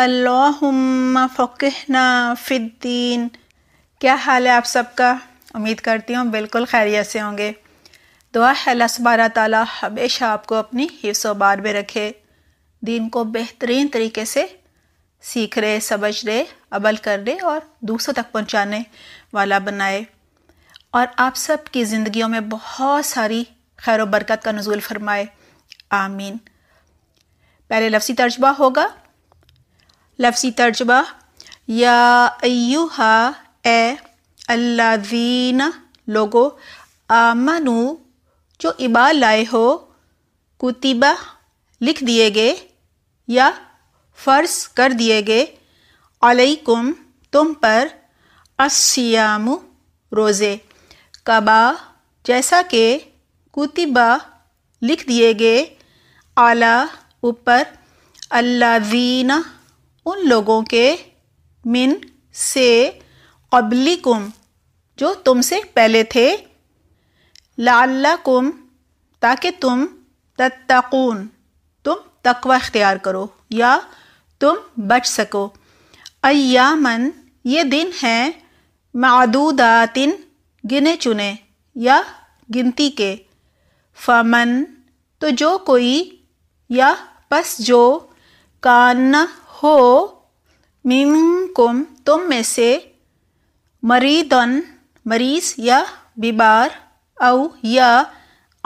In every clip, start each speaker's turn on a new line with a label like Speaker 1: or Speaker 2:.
Speaker 1: अल्लाहुम्मा फ़क़हना फ़िद्दीन क्या हाल है आप सबका उम्मीद करती हूँ बिल्कुल खैरियत से होंगे दुआ है लसबारा ताली हमेशा आपको अपनी हिफ्स बार में रखे दीन को बेहतरीन तरीके से सीख रहे समझ रहे अमल कर रहे और दूसरों तक पहुँचाने वाला बनाए और आप सब की ज़िंदगियों में बहुत सारी खैर बरकत का नज़ुल फरमाए आमीन पहले लफ्सी तर्जबा होगा लफसी तर्जबा या अयुहा ए अल्लादीन लोगो आमनु जो इबा लाए हो कुतिबा लिख दिए गए या फ़र्ज कर दिए गए अलैकुम तुम पर अस्याम रोज़े कबा जैसा के कुतिबा लिख दिए गए आला ऊपर अल्लावीना उन लोगों के मिन से कुम जो तुमसे पहले थे कुम ताकि तुम तत्तकून तुम तकवा इख्तियार करो या तुम बच सको अयामन ये दिन हैं मादूदातिन गिने चुने या गिनती के फमन तो जो कोई या बस जो कान हो मिनकुम तुम में से मरीदन मरीज या बीमार औ या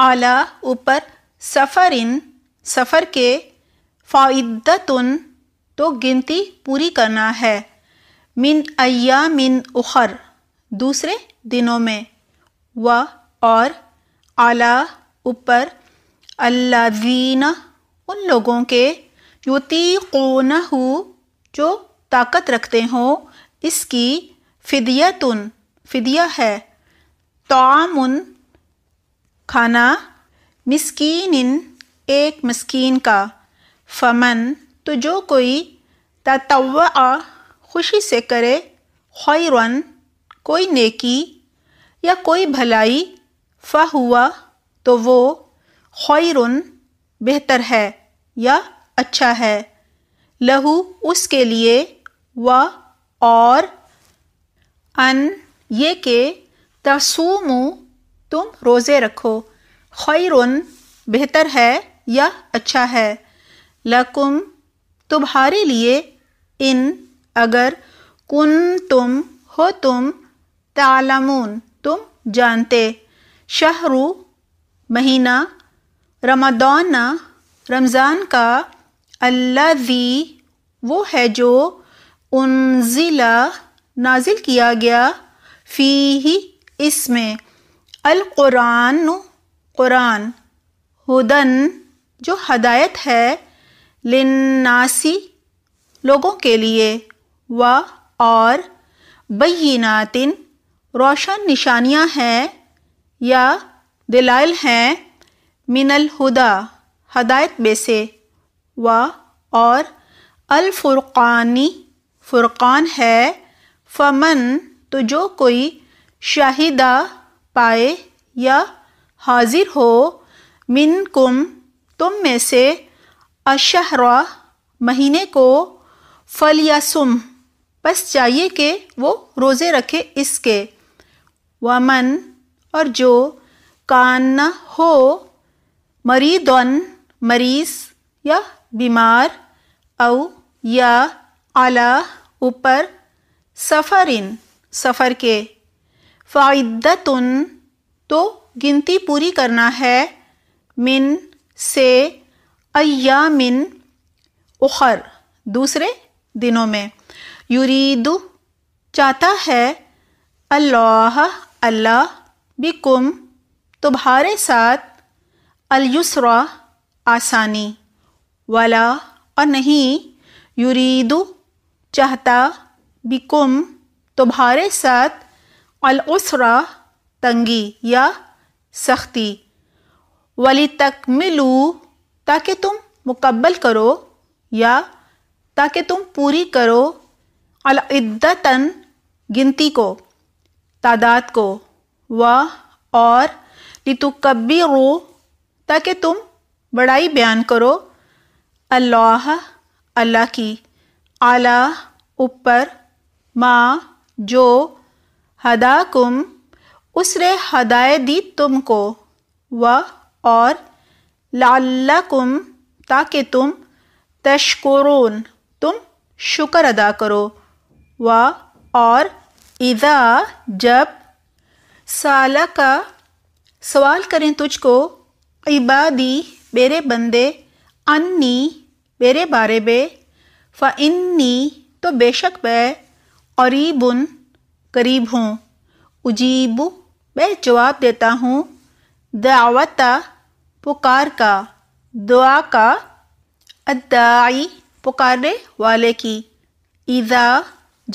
Speaker 1: आला ऊपर सफ़र इन सफ़र के फ़ाइदतुन तो गिनती पूरी करना है मिन अया मिन उखर दूसरे दिनों में व और आला ऊपर अल्लादीन उन लोगों के युति हो जो ताकत रखते हो इसकी फिदियतुन फिदिया है तोमुन खाना मस्किन एक मस्किन का फमन तो जो कोई तव खुशी से करे खैरन कोई नेकी या कोई भलाई फ़ हुआ तो वो खैरन बेहतर है या अच्छा है लहू उसके लिए व और अन ये के तसूमु तुम रोज़े रखो खैरुन बेहतर है या अच्छा है लकुम तुम्हारे लिए इन अगर कुन तुम हो तुम तालमून तुम जानते शहरु महीना रमदाना रमज़ान का अल्लाजी वो है जो उनजिला नाजिल किया गया फ़ी ही इसमें अल कुरान हुदन जो हदायत है लिन्नासी लोगों के लिए व और बैनातिन रोशन निशानियां हैं या दिलाल हैं मिनल हुदा हदायत में से व और फुरक़ानी फ़ुरक़ान है फमन तो जो कोई शाहिदा पाए या हाजिर हो मिन कुम तुम में से अशहरा महीने को फल या सुम बस चाहिए कि वो रोज़े रखे इसके वमन और जो कान हो मरीदन मरीज़ या बीमार औ या आला ऊपर इन सफ़र के फ़ाइदतुन तो गिनती पूरी करना है मिन से मिन उखर दूसरे दिनों में यूरीद चाहता है अल्लाह अल्लाह बिकुम तुम्हारे साथ अलयुसरा आसानी वाला और नहीं युरीदु चाहता बिकुम तुम्हारे साथ अलसरा तंगी या सख्ती वली तक मिलू ताकि तुम मुकबल करो या ताकि तुम पूरी करो अलदतन गिनती को तादाद को व और लितुकबी रो ताकि तुम बड़ाई बयान करो अल्लाह अल्लाह की आला ऊपर माँ जो हदा कुम उसने हदाय दी तुमको व और कुम ताकि तुम तशकुरून तुम शुक्र अदा करो व और इदा जब साला का सवाल करें तुझको इबादी मेरे बंदे अन्नी मेरे बारे में फ़न्नी तो बेशक बे औरीबुन करीब हूँ उजीब मैं जवाब देता हूँ दावत पुकार का दुआ का अदाई पुकारने वाले की ईज़ा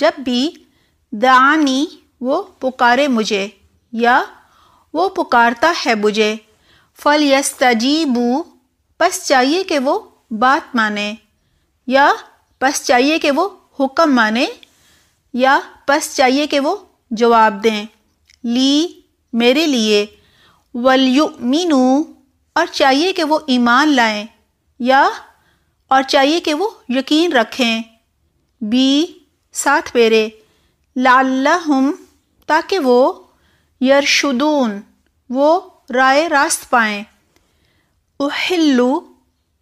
Speaker 1: जब भी दानी वो पुकारे मुझे या वो पुकारता है मुझे फल यस्तजीबू बस चाहिए कि वो बात माने या बस चाहिए कि वो हुक्म माने या बस चाहिए कि वो जवाब दें ली मेरे लिए वलयु मीनू और चाहिए कि वो ईमान लाएं या और चाहिए कि वो यकीन रखें बी साथ मेरे हम ताकि वो यरशुदून वो राय रास्त पाएँ उहिल्लू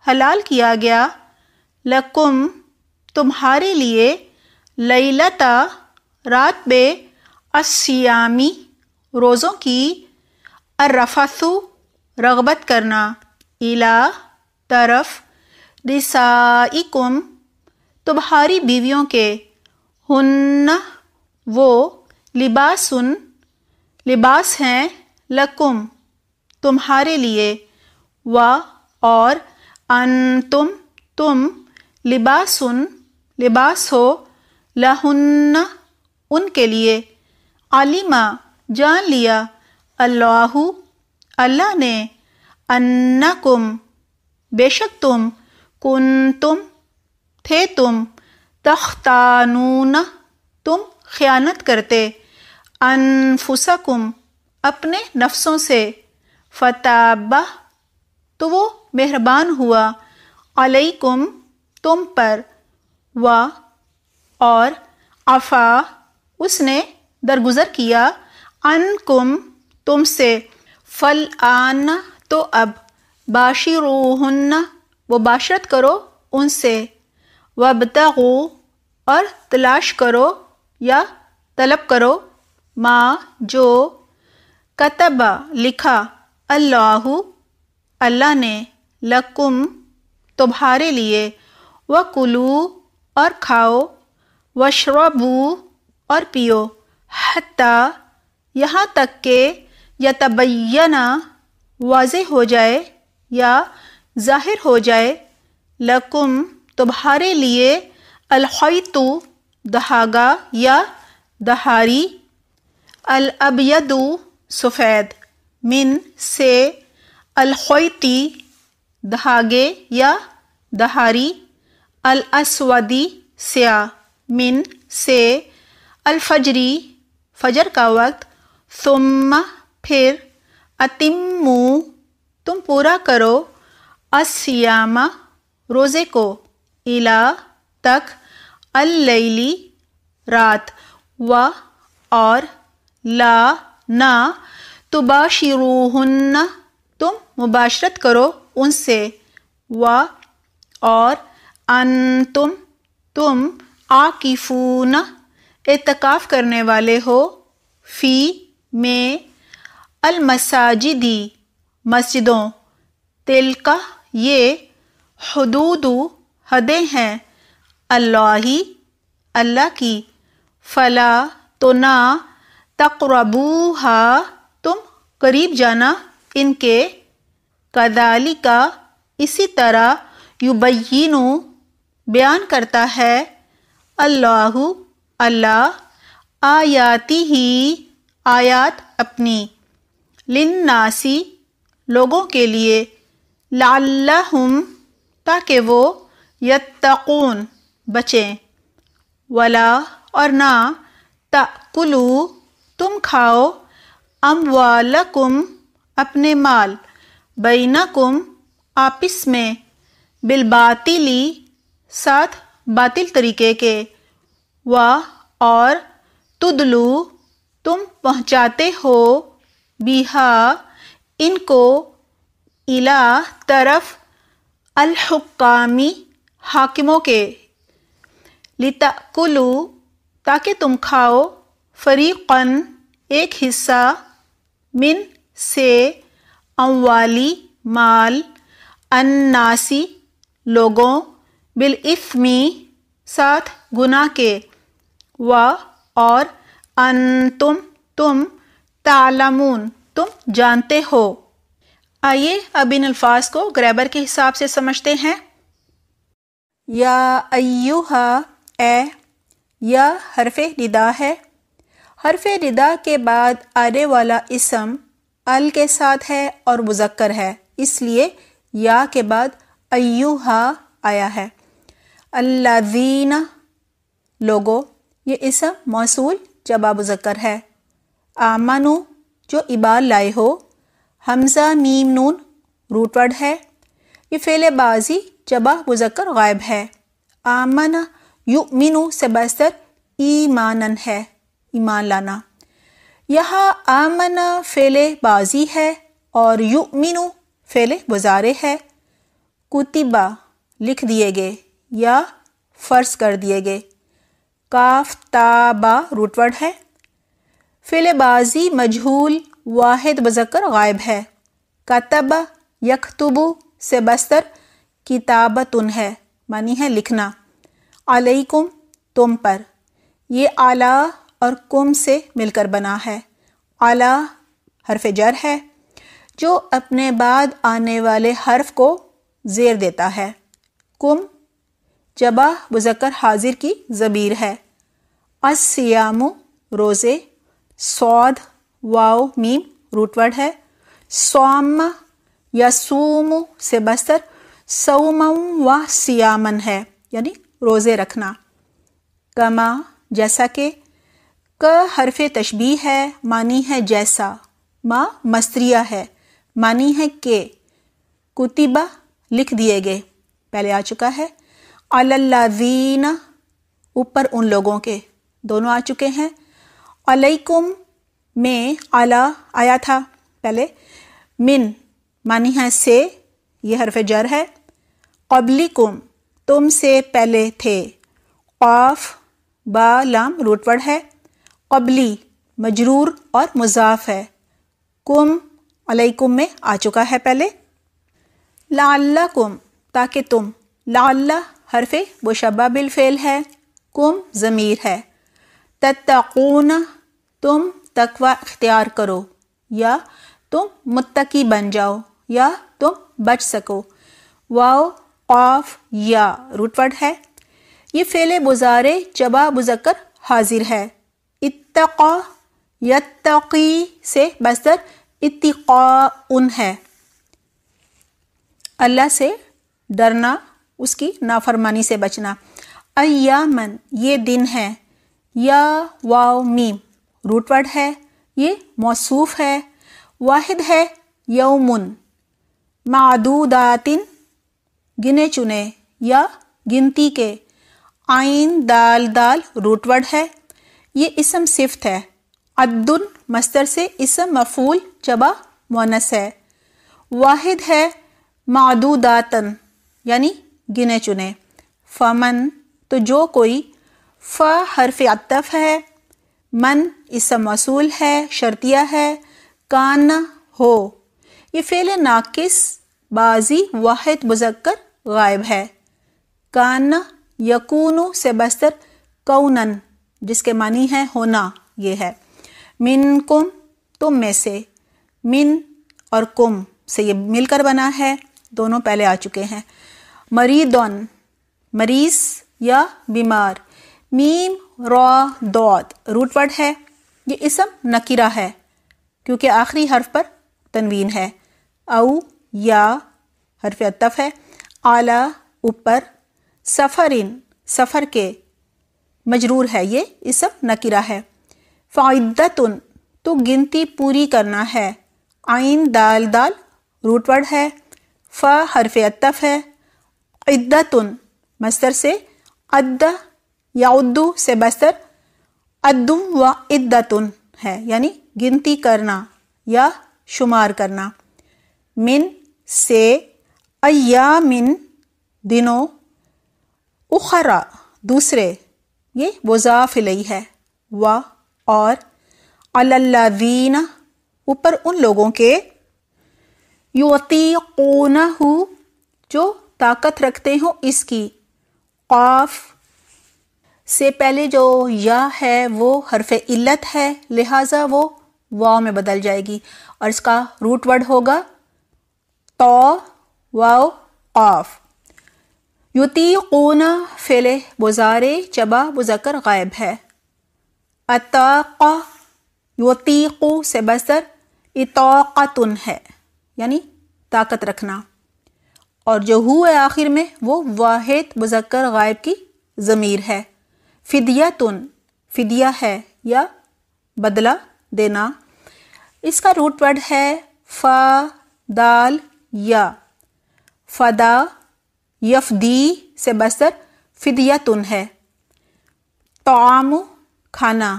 Speaker 1: हलाल किया गया लकुम तुम्हारे लिए लैलता रात बे अस्यामी रोज़ों की अर्रफसु रगबत करना इला तरफ निसाइकुम तुम्हारी बीवियों के हन वो लिबासन लिबास हैं लकुम तुम्हारे लिए व और अन तुम तुम लिबासुन लिबास हो लहुन्न उनके लिए आलिमा जान लिया अल्लाह अल्लाह ने अन्नकुम बेशक तुम कुन तुम थे तुम तख्तानून तुम ख़यानत करते अनफुसकुम अपने नफ्सों से फताबा तो वो मेहरबान हुआ अलैकुम तुम पर व और अफ़ा उसने दरगुजर किया अन कुम तुम से फल आन तो अब बाशी रूहन वो बाशरत करो उनसे वबता और तलाश करो या तलब करो माँ जो कतबा लिखा अल्लाह अल्लाह ने लकुम तुम्हारे लिए व कुलू और खाओ व श्रबू और पियो हती यहाँ तक के तबैना वाज हो जाए या ज़ाहिर हो जाए लकुम तुम्हारे लिए अलहैतु दहागा या दहारी अलअबयदु सफ़ेद मिन से अलखती धागे या दहारी अलस्वदी स्या मिन से अलफजरी फजर का वक्त सुम फिर अतिमू तुम पूरा करो असयाम रोज़े को इला तक अल्लैली रात व और ला ना तुबाशिरूहन्न तुम मुबाशरत करो उनसे व और अन तुम तुम आकीफून एतकाफ़ करने वाले हो फ़ी में अलमसाजिदी मस्जिदों तिलका ये हदूद हदें हैं अल्लाही अल्लाह की फ़ला तो ना हा तुम करीब जाना इनके कदाली का इसी तरह युबैन बयान करता है अल्लाह अल्लाह आयाति ही आयात अपनी लिन्नासी लोगों के लिए लाल्लाहुम ताकि वो यत्तकून बचें वला और ना तकुलू तुम खाओ अमवालकुम अपने माल बैना कुम आपस में बिलबातिली साथ बातिल तरीके के व और तुदलू तुम पहुँचाते हो बिहा इनको इला तरफ अलहुकामी हाकिमों के लिताकुलू ताकि तुम खाओ फरीकन एक हिस्सा मिन से अम्वाली माल अन्नासी लोगों बिल साथ गुना के व और अन तुम तुम तालमून तुम जानते हो आइए अब इन अल्फाज को ग्रैबर के हिसाब से समझते हैं या अयुहा ए या हरफ निदा है हरफ निदा के बाद आने वाला इसम अल के साथ है और मुजक्कर है इसलिए या के बाद अयू हा आया है अल्लादीन लोगो ये इसम मौसूल जबा मुजक्कर है आमानु जो इबाल लाए हो हमजा मीम नून रूटवर्ड है ये फेल बाजी जबा मुजक्कर गायब है आमन यु मिनु से बस्तर ईमानन है ईमान लाना यहाँ आमना फ़ेले बाजी है और युमिनु फ़ेले गुजारे है कुतिबा लिख दिए गए या फ़र्ज कर दिए गए काफ ताबा रूटवर्ड है फ़िल बाजी मजहूल वाहिद बजकर गायब है कतब यखतुबु से बस्तर किताबतुन है मानी है लिखना अलैकुम तुम पर ये आला और कुम से मिलकर बना है आला हरफ जर है जो अपने बाद आने वाले हर्फ को जेर देता है कुम जबा बुजकर हाजिर की ज़बीर है असयामो रोज़े सौद वाओ मीम रूटवर्ड है सोम या सोम से बस्तर सऊम व सियामन है यानी रोज़े रखना कमा जैसा कि क हरफ तशबी है मानी है जैसा माँ मस्तरिया है मानी है के कुतिबा लिख दिए गए पहले आ चुका है अल्लाजीन ऊपर उन लोगों के दोनों आ चुके हैं अलैकुम में आला आया था पहले मिन मानी है से ये हरफ जर है कबलिकुम तुम से पहले थे ऑफ बा लाम रूटवर्ड है कबली मजरूर और मुजाफ है कुम अलैकुम में आ चुका है पहले लाल्ला कुम ताकि तुम लाल्ला हरफ मुशबा बिलफेल है कुम ज़मीर है तत्तून तुम तकवा अख्तियार करो या तुम मुत्तकी बन जाओ या तुम बच सको वाओ ऑफ या रूटवर्ड है ये फेले बुजारे चबा बुजकर हाजिर है इत्तका यत्तकी से बस्तर इतिका उन है अल्लाह से डरना उसकी नाफरमानी से बचना अयामन ये दिन है या वाओ मीम रूटवर्ड है ये मौसूफ है वाहिद है यौमुन मादूदातिन गिने चुने या गिनती के आइन दाल दाल रूटवर्ड है ये इसम सिफ्त है अद्दुन मस्तर से इसम मफूल जबा मोनस है वाहिद है मादूदातन यानी गिने चुने फमन तो जो कोई फ़ हरफ अतफ है मन इसम मसूल है शर्तिया है कान हो ये फेल नाकिस बाजी वाहिद मुजक्कर गायब है कान यकून से बस्तर कौनन जिसके मानी है होना ये है मिन कुम तुम में से मिन और कुम से ये मिलकर बना है दोनों पहले आ चुके हैं मरीदौन मरीज या बीमार मीम रॉ दौत रूटवर्ड है ये इसम नकीरा है क्योंकि आखिरी हर्फ पर तनवीन है औ या हरफ अतफ है आला ऊपर सफ़र इन सफ़र के मजरूर है ये इसम नकिरा है फ़ाइदतन तो गिनती पूरी करना है आइन दाल दाल रूटवर्ड है फ़ हरफ अतफ है इद्दतन मस्तर से अद्द या उद्दू से बस्तर अद्दू व इद्दतन है यानी गिनती करना या शुमार करना मिन से अया मिन दिनों उखरा दूसरे ये मुजाफिलई है व और अल्लादीन ऊपर उन लोगों के युवती हो जो ताकत रखते हों इसकी काफ से पहले जो या है वो हरफ इल्लत है लिहाजा वो वाओ में बदल जाएगी और इसका रूट वर्ड होगा तो वाओ ऑफ युती कोना फेले बुजारे चबा बुजकर गायब है अताक़ को से बसर इताक़तुन है यानी ताकत रखना और जो हु है आखिर में वो वाहिद मुजक्कर गायब की ज़मीर है फिदिया तुन फ़िदिया है या बदला देना इसका रूट वर्ड है फ़ा दाल या फ़दा यफदी से बसर फिदियतुन है तोम खाना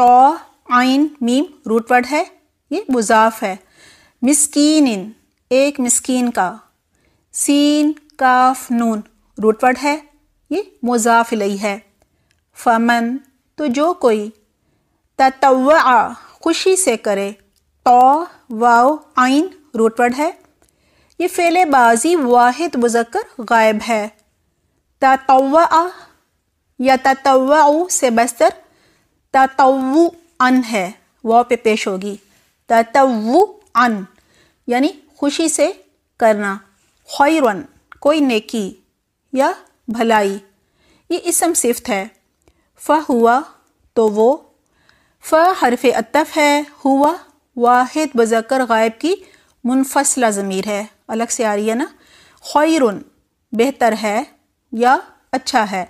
Speaker 1: तो आइन मीम रूटवर्ड है ये मुजाफ है मिसकीन इन एक मिसकीन का सीन काफ नून रूटवर्ड है ये मुजाफ लई है फमन तो जो कोई ततवा खुशी से करे तो वाओ आइन रूटवर्ड है ये फेले बाजी वाहिद मुजक्र गायब है ततव या ततव से बस्तर ततव अन है वह पे पेश होगी ततव अन यानी खुशी से करना खैरन कोई नेकी या भलाई ये इसम सिफ्त है फ़ हुआ तो वो फ़ हरफ अतफ है हुआ वाहिद बजकर गायब की मुनफसला ज़मीर है अलग से आ रही है ना खैर बेहतर है या अच्छा है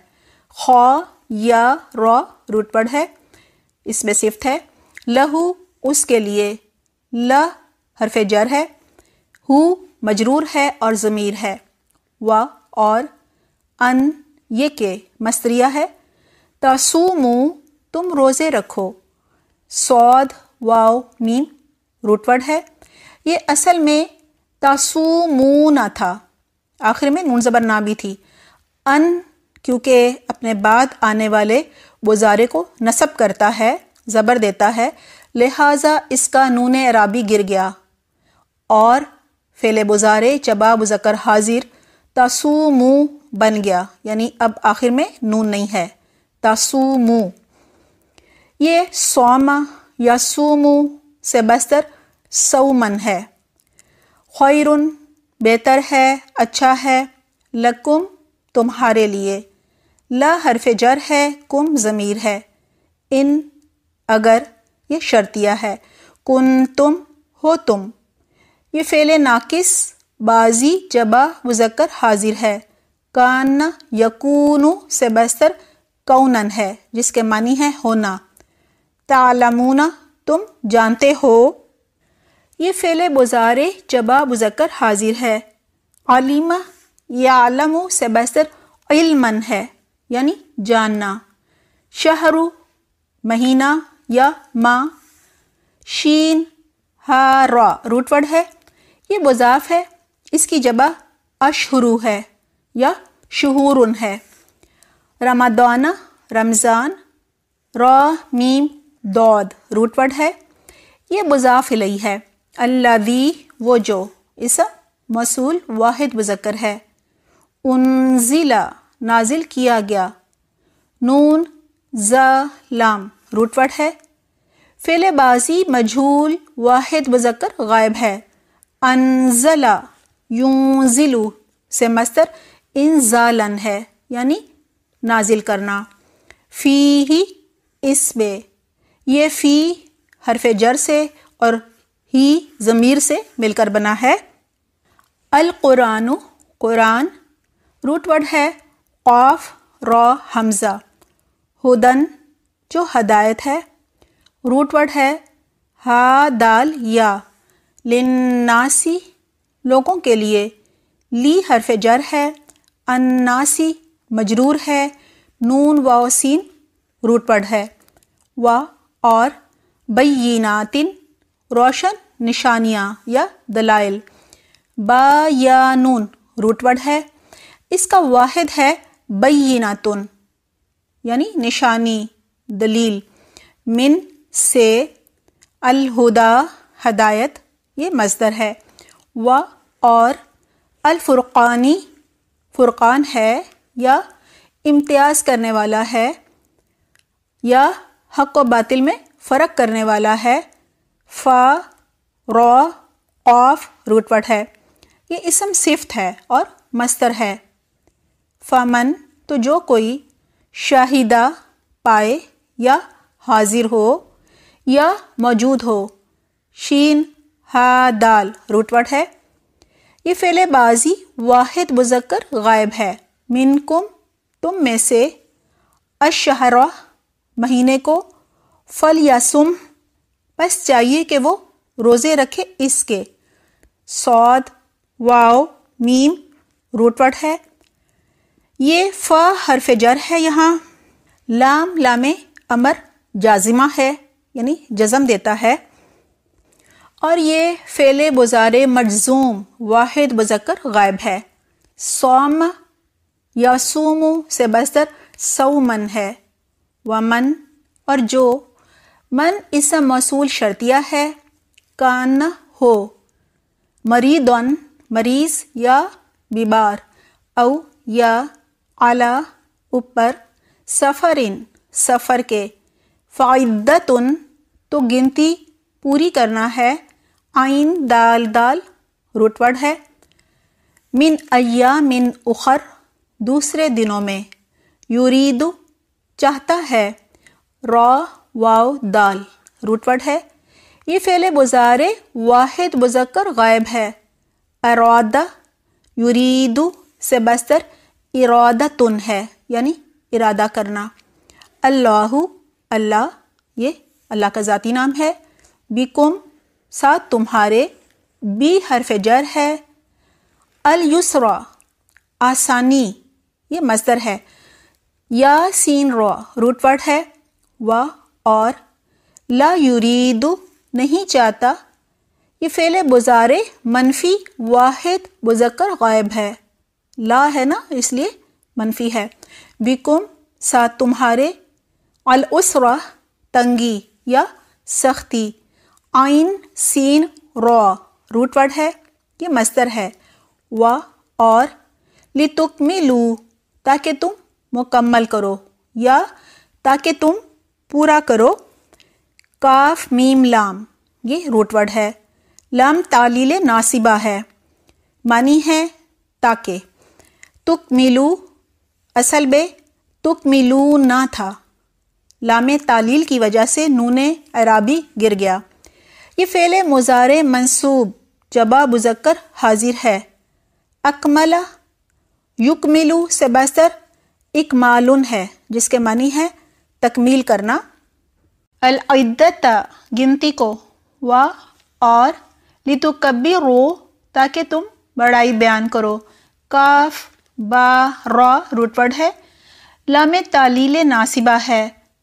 Speaker 1: खौ या रॉ रूट पढ़ है इसमें सिफ्त है लहू उसके लिए ल हरफ जर है हु मजरूर है और ज़मीर है व और अन ये के मस्तरिया है तसूमू तुम रोज़े रखो सौद वाओ मीम रूटवर्ड है ये असल में तासूमूना था आखिर में नून ज़बर ना भी थी अन क्योंकि अपने बाद आने वाले गुजारे को नसब करता है ज़बर देता है लिहाजा इसका नून अराबी गिर गया और फेले बुजारे चबा जकर हाजिर तासूमू बन गया यानी अब आखिर में नून नहीं है तासूमू ये सोमा या मुँह से बस्तर सऊमन है खैरुन बेहतर है अच्छा है लकुम तुम्हारे लिए ल हरफ जर है कुम ज़मीर है इन अगर ये शर्तिया है कुन तुम हो तुम ये फ़ेल नाकिस बाजी जबा मुजक्कर हाजिर है कान यकून से बस्तर कौनन है जिसके मानी है होना तालमूना तुम जानते हो ये फ़ेल बुजार जबा मुजक्र हाजिर है आलिमा या आलम से बसर इलमन है यानी जानना शहरु महीना या माँ शीन हारा रूटवर्ड है ये मुजाफ है इसकी जबा अशहरु है या शहूरन है रमादाना रमज़ान रा मीम दौद रूटवर्ड है ये मुजाफ लई है अल्लादी वो जो इसा मसूल वाहिद मुजक्र है उनजिला नाजिल किया गया नून ज लाम रूटवट है फिलेबाजी मजहूल वाहिद मुजक्र गायब है अनजला यूजिलू से मस्तर इन जालन है यानी नाजिल करना फ़ी ही इसमें यह फ़ी हरफ जर से और ही ज़मीर से मिलकर बना है अल कुरानु कुरान रूटवर्ड है क़ाफ रॉ हमज़ा हुदन जो हदायत है रूटवर्ड है हा दाल या लिन्नासी लोगों के लिए ली हरफ जर है अन्नासी मजरूर है नून वसिन रूटवर्ड है व और बैनातिन रोशन निशानियाँ या दलाइल बायानून रूटवर्ड है इसका वाहिद है बैनातुन यानी निशानी दलील मिन से अलहुदा हदायत ये मजदर है व और अलफुर्क़ानी फ़ुरक़ान है या इम्तियाज़ करने वाला है या हक व बातिल में फ़र्क करने वाला है फ रॉ ऑफ रूटवर्ड है ये इसम सिफ्त है और मस्तर है फमन तो जो कोई शाहिदा पाए या हाजिर हो या मौजूद हो शीन हा दाल रूटवर्ड है ये फेल बाजी वाहिद मुजक्कर गायब है मिनकुम तुम में से अशहरा महीने को फल या सुम बस चाहिए कि वो रोज़े रखे इसके सौद वाओ मीम रूटवर्ड है ये फ हरफ जर है यहाँ लाम लामे अमर जाजिमा है यानी जज़म देता है और ये फेले बुजारे मजजूम वाहिद बजकर गायब है सोम या सूमु से बस्तर सऊमन है वमन और जो मन इसम मौसूल शर्तिया है कान हो मरीदन मरीज या बीमार औ या आला ऊपर सफ़र इन सफ़र के फ़ायदतन तो गिनती पूरी करना है आइन दाल दाल रुटवड़ है मिन अया मिन उखर दूसरे दिनों में यूरीद चाहता है रॉ वाव दाल रूटवर्ड है ये फेले बुजार वाहिद मुजक्कर गायब है अरादा युरीदु से बस्तर इरादा तुन है यानी इरादा करना अल्लाह अल्लाह ये अल्लाह का ज़ाती नाम है बिकुम साथ तुम्हारे बी हरफ जर है अल युसरा आसानी ये मजदर है या सीन रॉ रूटवर्ड है वाह और ला युरीदु नहीं चाहता ये फ़ेल बुज़ारे मनफी वाहिद बुज़कर गायब है ला है ना इसलिए मनफी है बिकुम साथ तुम्हारे अलउसरा तंगी या सख्ती आइन सीन रॉ रूटवर्ड है ये मस्तर है व और लितुक मिलू ताकि तुम मुकम्मल करो या ताकि तुम पूरा करो काफ मीम लाम ये रूट है लम तालील नासिबा है मानी है ताके तुक मिलू असल बे तुक मिलू ना था लाम तालील की वजह से नूने अराबी गिर गया ये फेले मुजारे मंसूब जबा बुजक्कर हाजिर है अकमला मिलू से बस्तर इकमालुन है जिसके मानी है तकमील करना अलद्दत गिनती को व और लितु कबी रो ताकि तुम बड़ाई बयान करो काफ बा रो रुटवर्ड है लाम तालील नासिबा है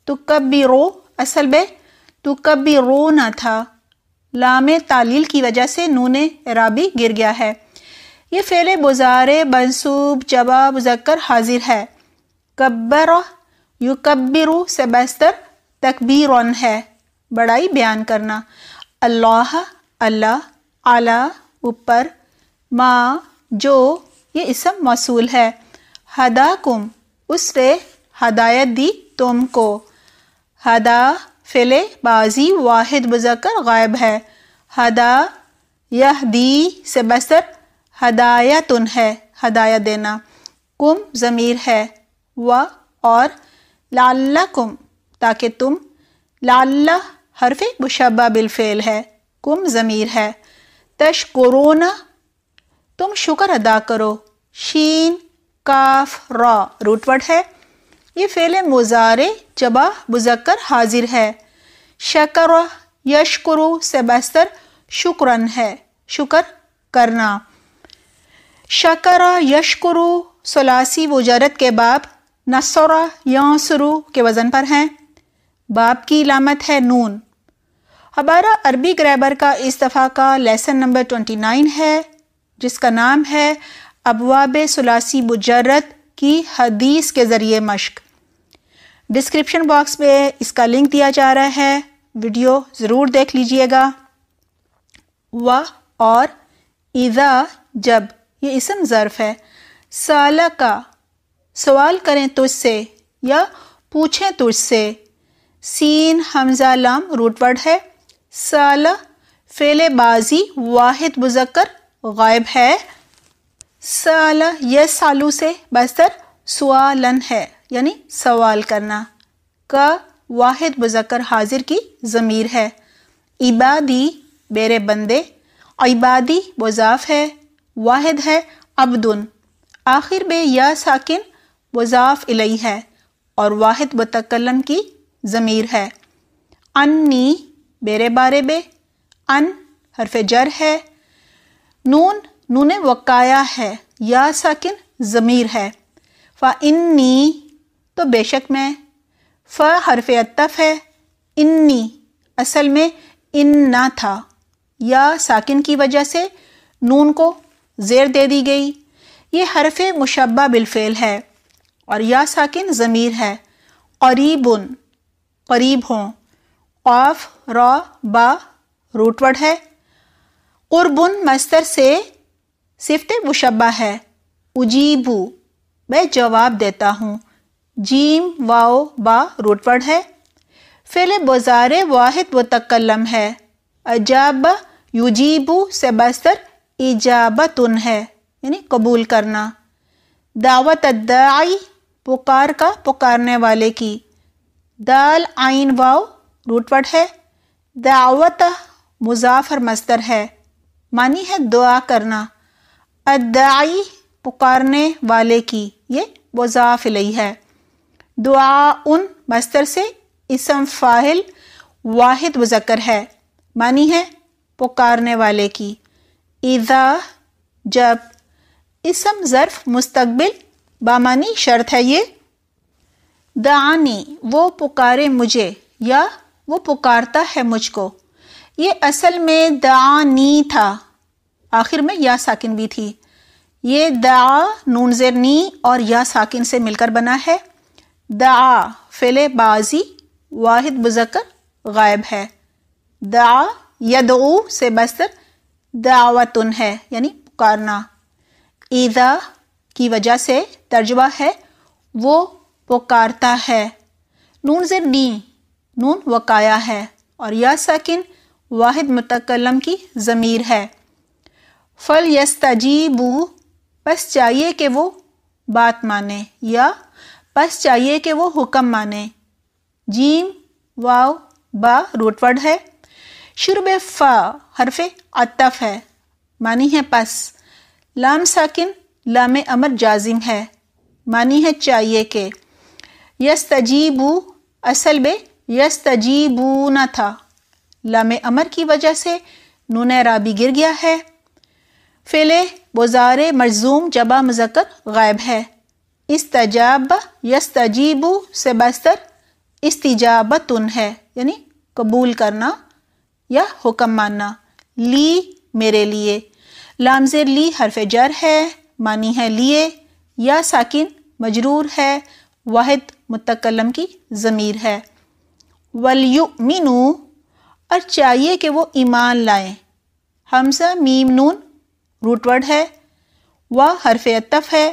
Speaker 1: तो भी रो असल बे तो भी रो ना था लाम तालील की वजह से नून इराबी गिर गया है ये फेले बुजारे मनसूब जवाब जक्कर हाजिर है कब्बर युकबिरु से बस्तर तकबीरन है बड़ाई बयान करना अल्लाह अल्लाह आला ऊपर माँ जो ये इसम मौसूल है हदाकुम उसने हदायत दी तुमको हदा फिले बाजी वाहिद मुजक्कर गायब है हदा यह दी से बसर हदायतुन है हदायत देना कुम ज़मीर है व और कुम ताकि तुम लाल्ला हरफे मुशबा बिलफेल है कुम ज़मीर है तश कोरोना तुम शुक्र अदा करो शीन काफ रॉ रूटवर्ड है ये फेले मुजारे जबा मुजक्कर हाजिर है शकर यशकुरु से बस्तर शुक्रन है शुक्र करना शकर यशकुरु सलासी वजारत के बाप नसरा यांसरु के वज़न पर हैं बाप की लामत है नून हमारा अरबी ग्रैबर का इस दफ़ा का लेसन नंबर ट्वेंटी नाइन है जिसका नाम है अबवाब सलासी मुजरत की हदीस के ज़रिए मश्क डिस्क्रिप्शन बॉक्स में इसका लिंक दिया जा रहा है वीडियो ज़रूर देख लीजिएगा व और इज़ा जब ये इसम ज़र्फ़ है साला का सवाल करें तुझसे या पूछें तुझसे सीन हमजा लाम रूटवर्ड है साल फेले बाजी वाहिद मुजक्कर गायब है साल यह सालू से बस्तर सवालन है यानी सवाल करना का वाहिद मुजक्कर हाजिर की ज़मीर है इबादी मेरे बंदे इबादी मुजाफ है वाहिद है अब्दुन आखिर में या साकिन वज़ाफ़ इलई है और वाहिद बतकलम की ज़मीर है नी मेरे बारे बे अन हरफ जर है नून नून वकाया है या साकिन ज़मीर है फ़ा नी तो बेशक मैं फ़ हरफ अतफ है इन्नी असल में ना था या साकिन की वजह से नून को ज़ेर दे दी गई ये हरफ मुशबा बिलफ़ेल है और या साकिन ज़मीर है करीबन करीब हों ऑफ रॉ बा रूटवर्ड है उर्बन मस्तर से सिफ्ट मुशबा है उजीबू मैं जवाब देता हूँ जीम वाओ बा रूटवर्ड है फिल बजार वाहिद व तकलम है अजाब युजीबू से बस्तर इजाबतुन है यानी कबूल करना दावत दाई पुकार का पुकारने वाले की दाल आइन वाव रूटवट है दावत मुजाफर मस्तर है मानी है दुआ करना अदाई पुकारने वाले की ये मुजाफिलई है दुआ उन मस्तर से इसम फ़ाहिल वाहिद मुजक्र है मानी है पुकारने वाले की इज़ा जब इसम ज़र्फ़ मुस्तबिल बामानी शर्त है ये दानी वो पुकारे मुझे या वो पुकारता है मुझको ये असल में दानी था आखिर में या साकिन भी थी ये दा नून जेर नी और या साकिन से मिलकर बना है दा फिले बाजी वाहिद मुजक्कर गायब है दा यदो से बस्तर दावतुन है यानी पुकारना ईदा की वजह से तर्जबा है वो पुकारता है नून ज़र नी नून वकाया है और यह सकिन वाहिद मतकलम की ज़मीर है फ़ल यस्तजीबू बस चाहिए कि वो बात माने या बस चाहिए कि वो हुक्म माने जीम वाव बा रोटवर्ड है शुरब फ़ा हरफ अतफ है मानी है पस लाम साकिन लाम अमर जाजिम है मानी है चाहिए के यस तजीबू असल में यस तजीबू न था लाम अमर की वजह से नून राबी गिर गया है फ़िले बुजारे मजूम जबा मजकर गायब है इस तजाब यस तजीबू से बस्तर तुन है यानी कबूल करना या हुक्म मानना ली मेरे लिए लामजे ली हरफ जर है मानी है लिए या साकिन मजरूर है वाहिद मुतकलम की ज़मीर है वलयु मीनू और चाहिए कि वो ईमान लाएं हमसा मीम नून रूटवर्ड है व हरफ अतफ है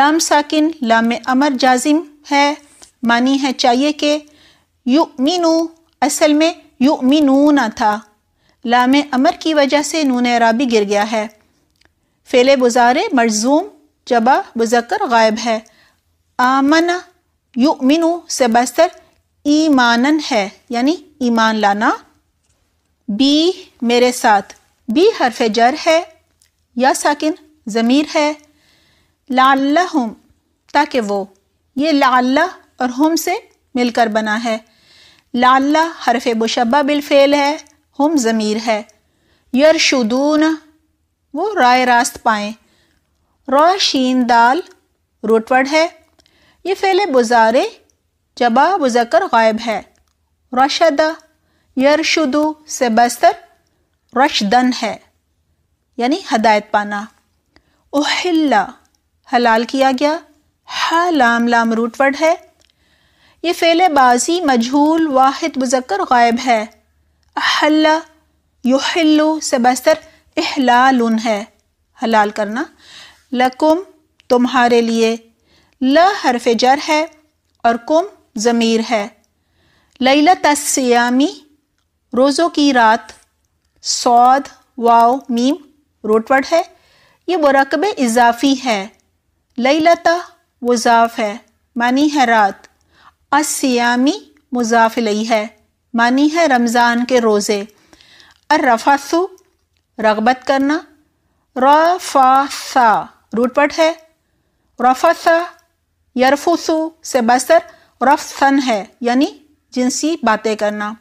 Speaker 1: लाम साकिन लाम अमर जाजिम है मानी है चाहिए कि यु मीनू असल में यु मीनू ना था लाम अमर की वजह से नून राबी गिर गया है फेले बुज़ार मरजूम जबा मुजक्र गायब है आमना मिनु से बस्तर ईमानन है यानी ईमान लाना बी मेरे साथ बी हरफ जर है या साकिन ज़मीर है लाल हम ताकि वो ये लाल और हम से मिलकर बना है लाल हरफ मुशबा बिलफेल है हम ज़मीर है शुदून वो राय रास्त पाएँ रोशीन शीन दाल रोटवर्ड है ये फैले बुजारे जबा बुजकर गायब है रशद यरशुदु से बस्तर रशदन है यानी हदायत पाना ओहिल्ला हलाल किया गया हा लाम लाम रूटवर्ड है ये फेले बाजी मजहूल वाहिद बुज़कर गायब है अहल्ला युहल्लु से बस्तर इहलालुन है हलाल करना लकुम तुम्हारे लिए ल हरफ जर है और कुम ज़मीर है लैला तस्यामी रोज़ों की रात सौद वाओ मीम रोटवड़ है ये मरकब इजाफी है लैलता वज़ाफ़ है मानी है रात असयामी लई है मानी है रमज़ान के रोज़े अर्रफासू रगबत करना रफासा रूटपट है सा यरफुसु से बसर रफ सन है यानी जिनसी बातें करना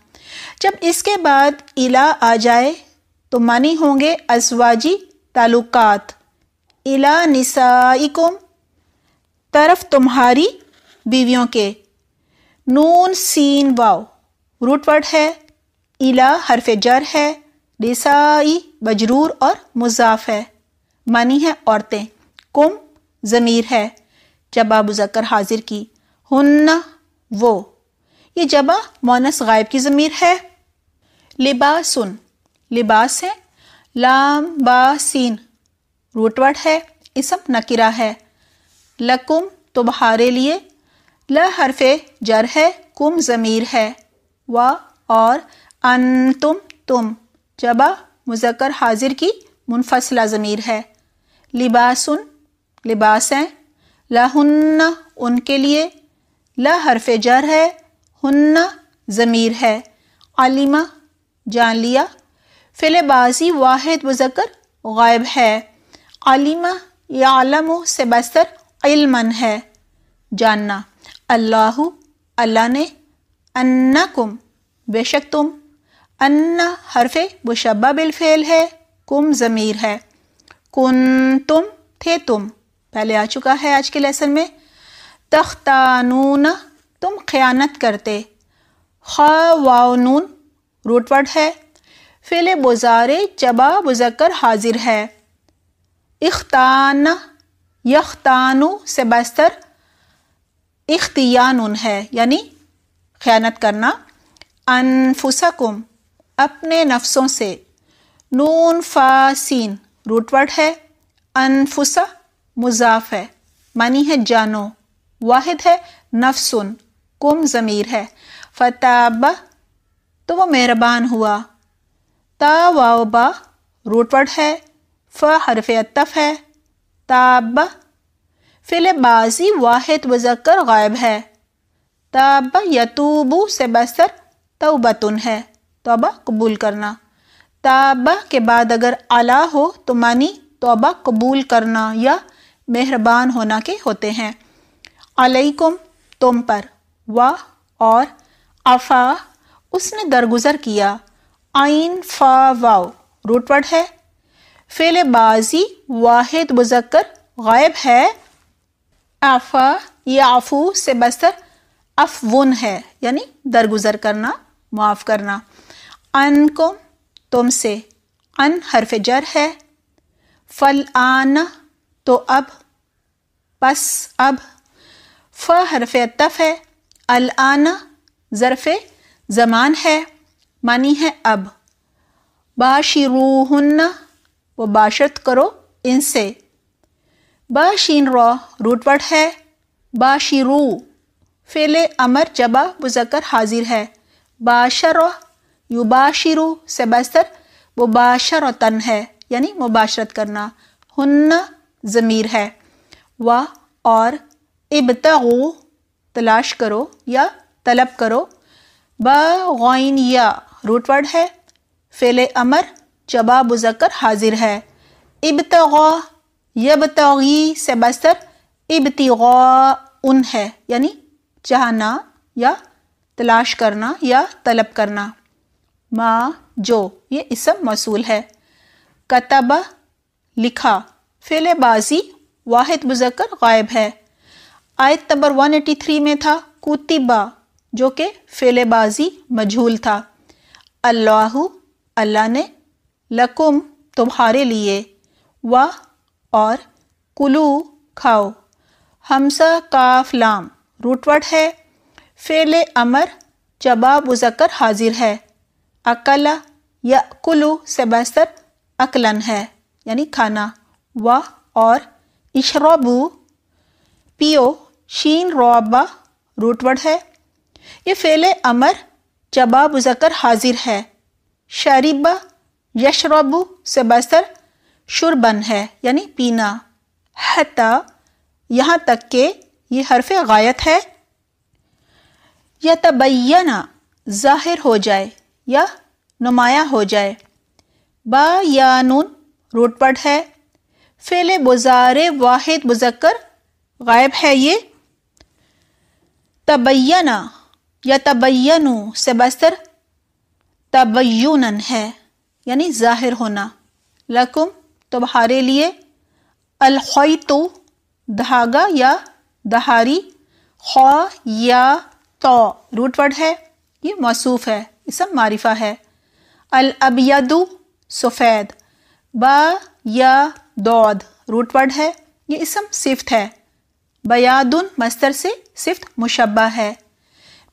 Speaker 1: जब इसके बाद इला आ जाए तो मानी होंगे असवाजी ताल्लुकात इला निसाइकुम तरफ तुम्हारी बीवियों के नून सीन वाव रूटवर्ड है इला हरफ जर है रिसाई बजरूर और मुजाफ है मानी है औरतें कुम ज़मीर है जबा मुजक्कर हाजिर की हन्ना वो ये जबा मोनस गायब की ज़मीर है लिबासन लिबास है लाम बासीन रोटवट है इसम नकिरा है लकुम तुम्हारे लिए ल हरफे जर है कुम ज़मीर है व और अन तुम तुम जबा मुजक्र हाजिर की मुनफसला ज़मीर है लिबासन लिबास हैं लहन्न उनके लिए ल हरफ जर है हन्न ज़मीर है आलिमा जान लिया फिलबाजी वाहिद मुजक्र गायब है आलिमा या आलम से बस्तर इलमन है जानना अल्लाह अल्लाह ने अन्ना कुम बेशक तुम अन्ना हरफ मुशबा बिलफेल है कुम ज़मीर है कुन तुम थे तुम पहले आ चुका है आज के लेसन में तख्तानून तुम ख़यानत करते खून रूट है फ़िल बुजारे चबा बुजकर हाजिर है इख्तान यख्तानु से बस्तर इख्तियान है यानी ख़यानत करना अनफुसकुम अपने नफ्सों से नून सीन रूटवर्ड है अनफुसा मुजाफ है मानी है जानो वाहिद है नफसुन कुम ज़मीर है फताब तो वो मेहरबान हुआ तावाबा रूटवर्ड है फ हरफ अतफ है ताब फिल बाजी वाहिद वजक्कर गायब है ताब यतूबू से बसर तोबतुन है तोबा कबूल करना ताबा के बाद अगर आला हो तो मानी तोबा कबूल करना या मेहरबान होना के होते हैं अलैकुम तुम पर वाह और अफा उसने दरगुजर किया आइन फा वाओ रूटवर्ड है फेल बाजी वाहिद मुजक्कर गायब है आफा या आफू से बस्तर अफवन है यानी दरगुजर करना माफ़ करना अन को तुम से अन हरफ जर है फल आन तो अब बस अब फ हरफ तफ है अल आन ज़रफ़ ज़मान है मानी है अब बाशिरूहन वो बाशरत करो इनसे बाशीन रो रूटवर्ड है बाशिरू फेले अमर जबा बुज़कर हाजिर है बाशर युबाशिरु से बस्तर मुबाशरतन है यानी मुबाशरत करना हन्ना ज़मीर है व और इबतगो तलाश करो या तलब करो बौन या रूटवर्ड है फेल अमर जबा मुजक्कर हाजिर है इबतगा यबतगी से बस्तर इबतगा उन है यानी चाहना या तलाश करना या तलब करना मा जो ये इसम मौसूल है कतब लिखा फेल बाजी वाहिद मुजक्कर गायब है आयत नंबर 183 में था कुतिबा जो कि फेल बाजी मजहूल था अल्लाह अल्लाह ने लकुम तुम्हारे लिए व और कुलू खाओ हमसा काफ लाम रूटवर्ड है फेले अमर जबा मुजक्कर हाजिर है अकला या कुलू से बेहतर अकलन है यानी खाना व और इशरबू पियो शीन रोबा रूटवर्ड है ये फेले अमर जबा बुजकर हाजिर है शरीबा यशरबू से बेहतर शुरबन है यानी पीना हता यहाँ तक के ये हरफ गायत है यतबैना ज़ाहिर हो जाए या नुमाया हो जाए बा या नून रूटपट है फेल बुजार वाहिद मुजक्कर गायब है ये तबैना या तबैनु से बस्तर तबैन है यानी ज़ाहिर होना लकुम तुम्हारे लिए अलखई तो धागा या दहारी खौ या तो रूटवर्ड है ये मसूफ़ है इसम मारिफा है अल अबयदु सफ़ेद बा या दौद रूटवर्ड है ये इसम सिफ्त है बयादुन मस्तर से सिफ्त मुशबा है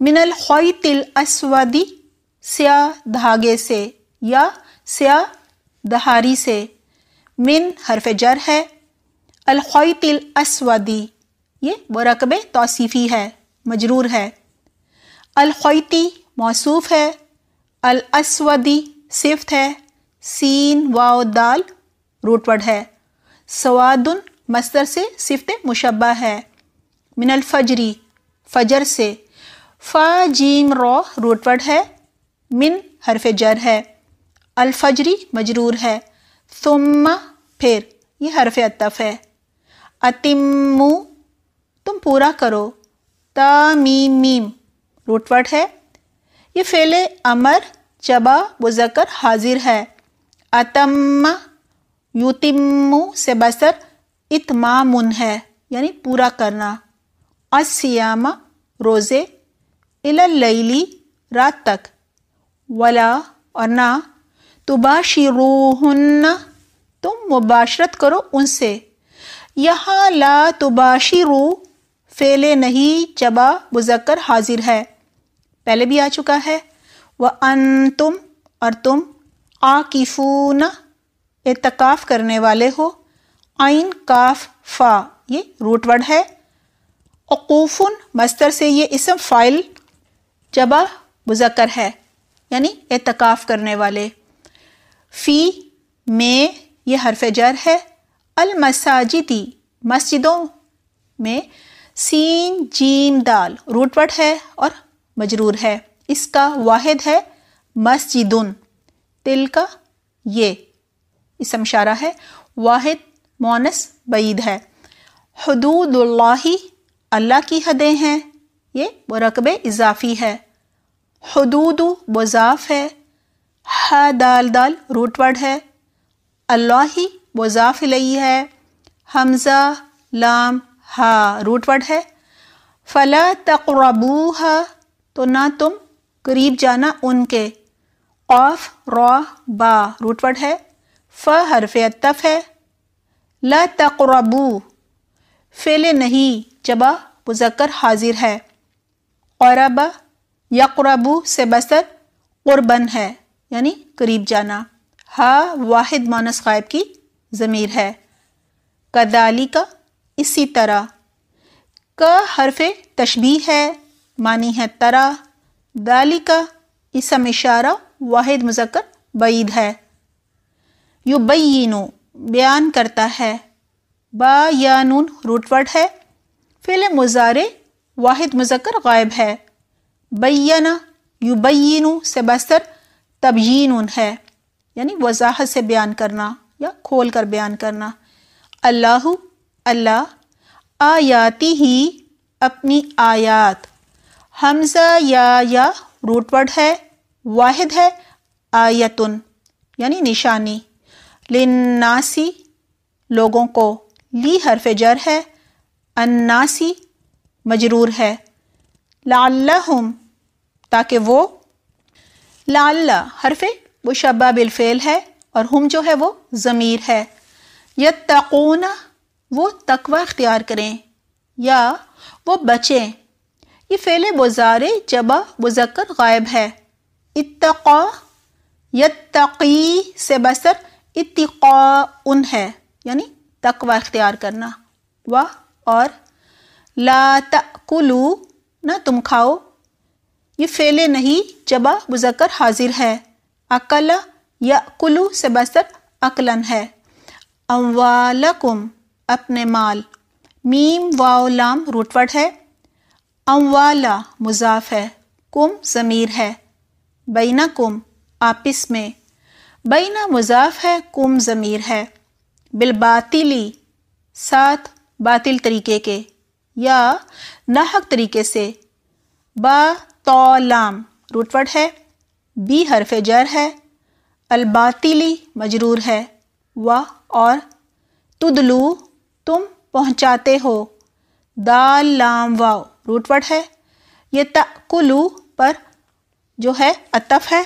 Speaker 1: मिनल खई तिल असवदी स्या धागे से या स्या दहारी से मिन हरफ जर है अलखई तिल असवदी ये वरकब तोसीफ़ी है मजरूर है अलखैती मौसूफ है अल असवदी सिफ्त है सीन वाओ दाल रूटवर्ड है सवादन मस्तर से सिफ्त मुशबा है मिनल फजरी फजर से फ़ा जीम रो रूटवर्ड है मिन हरफ जर है फजरी मजरूर है तुम फिर ये हरफ अतफ है अतिमू तुम पूरा करो तामीम मीम रूटवर्ड है ये फेले अमर जबा बुजकर हाजिर है अतम युतिमु से बसर इतमामुन है यानी पूरा करना असियाम रोज़े इलली रात तक वला और ना तुबाशिरूहन तुम मुबाशरत करो उनसे यहाँ ला तुबाशिरू फ़ेले नहीं चबा बुजकर हाजिर है पहले भी आ चुका है व अन तुम और तुम आकिफून एतकाफ करने वाले हो आइन काफ फा ये रूटवर्ड है अकूफुन मस्तर से ये इसम फाइल जबा मुजक्कर है यानी एतकाफ करने वाले फ़ी मे ये हरफ जर है अल मसाजिदी मस्जिदों में सीन जीम दाल रूटवर्ड है और मजरूर है इसका वाहिद है मस्जिदुन तिल का ये इसम शारा है वाहिद मोनस बईद है हदूदुल्लाही अल्लाह की हदें हैं ये रकब इजाफ़ी है हदूद वज़ाफ़ है ह दाल दाल रूटवर्ड है अल्लाही वज़ाफ़ लई है हमज़ा लाम हा रूटवर्ड है फ़ला हा तो ना तुम करीब जाना उनके ऑफ रॉ बा रूटवर्ड है फ हरफ तफ़ है ल तकरबू फेले नहीं जबा मुजक्कर हाजिर है औरबा यकरबू से बसर कुर्बन है यानी करीब जाना हा वाहिद मानस गायब की ज़मीर है कदाली का इसी तरह क हरफ तशबी है मानी है तरा दाली का इसम इशारा वाहिद मुजक्र बईद है युबैनो बयान करता है बा या नून रूटवर्ड है फिल मुजारे वाहिद मुजक्र गायब है बैना युबैनु से बसर तबयीन है यानी वजाहत से बयान करना या खोल कर बयान करना अल्लाह अल्लाह आयाती ही अपनी आयात हमजा या या रूटवर्ड है वाहिद है आयतुन यानी निशानी लिन्नासी लोगों को ली हरफ जर है अन्नासी मजरूर है लाल्लाहुम ताकि वो लाल्ला हरफ मुशबा बिलफेल है और हम जो है वो ज़मीर है या तकोना वो तकवा अख्तियार करें या वो बचें ये फ़ेल बुज़ार जबा मुजक्कर गायब है इतका से बसर इतका उन है यानी तकवा अख्तियार करना व और ला कुलू ना तुम खाओ ये फेले नहीं जबा मुजक्कर हाजिर है अकल या कुलू से बसर अकलन है अम्वालकुम अपने माल मीम वाओ लाम है अमवाला मुजाफ है कुम ज़मीर है बैना कुम आपस में बैना मुजाफ है कुम ज़मीर है बिलबातिली साथ बातिल तरीके के या नाहक तरीके से बा तो लाम रुटवट है बी हरफ जर है अलबातिली मजरूर है वाह और तुदलू तुम पहुँचाते हो दाल लाम वाओ रूट वर्ड है ये तकुलू पर जो है अतफ है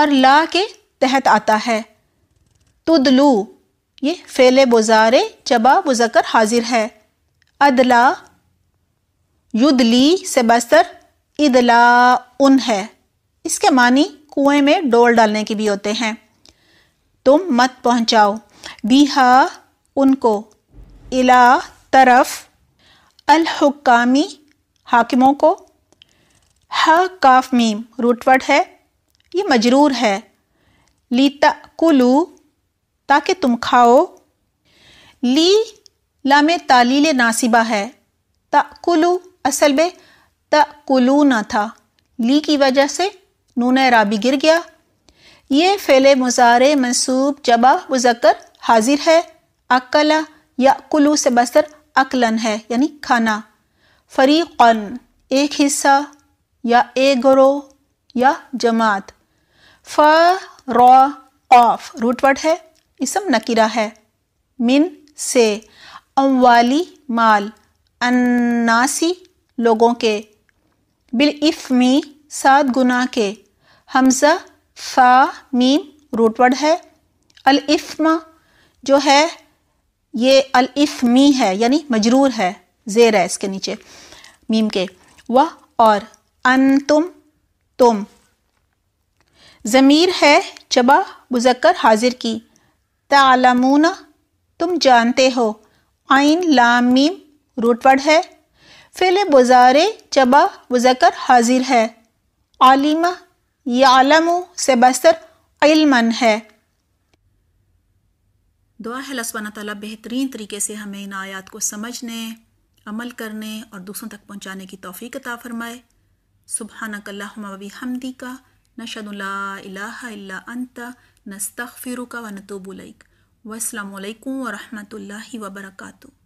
Speaker 1: और ला के तहत आता है तुदलू ये फेले बुजारे चबा बुजकर हाजिर है अदला युदली से बस्तर इदला उन है इसके मानी कुएं में डोल डालने के भी होते हैं तुम मत पहुंचाओ बीहा उनको इला तरफ अलहुकामी हाकिमों को हा काफ मीम रूटवर्ड है ये मजरूर है लीता कुलू ताकि तुम खाओ ली लाम तालील नासिबा है कुलू असल में कुलू ना था ली की वजह से नून राबी गिर गया ये फेले मुजार मनसूब जबा मुजक्कर हाजिर है अकला या कुलू से बसर अकलन है यानी खाना फरीक़न एक हिस्सा या एक ग्रोह या जमात फ रॉ ऑफ रूटवर्ड है इसम नकीरा है मिन से अम्वाली माल अन्नासी लोगों के बिल इफ़मी सात गुना के हमज़ा फा मीम रूटवर्ड है अल इफ्मा जो है ये अल इफ़मी है यानी मजरूर है ज़ेर है इसके नीचे मीम के वह और अन तुम तुम ज़मीर है चबा मुजक्कर हाजिर की तालमूना तुम जानते हो आइन लाम मीम रूटवर्ड है फिल बुजारे चबा मुजक्कर हाजिर है आलिमा यालमु से बस्तर इल्मन है दुआ है लस्वाना तला बेहतरीन तरीके से हमें इन आयात को समझने अमल करने और दूसरों तक पहुँचाने की तोफ़ी कता फ़रमाए नकल्लाबी हमदी का नशदुल्ला अंत नस्तफ़िर का व नतूबुलक वालकम वरहमल वबरकू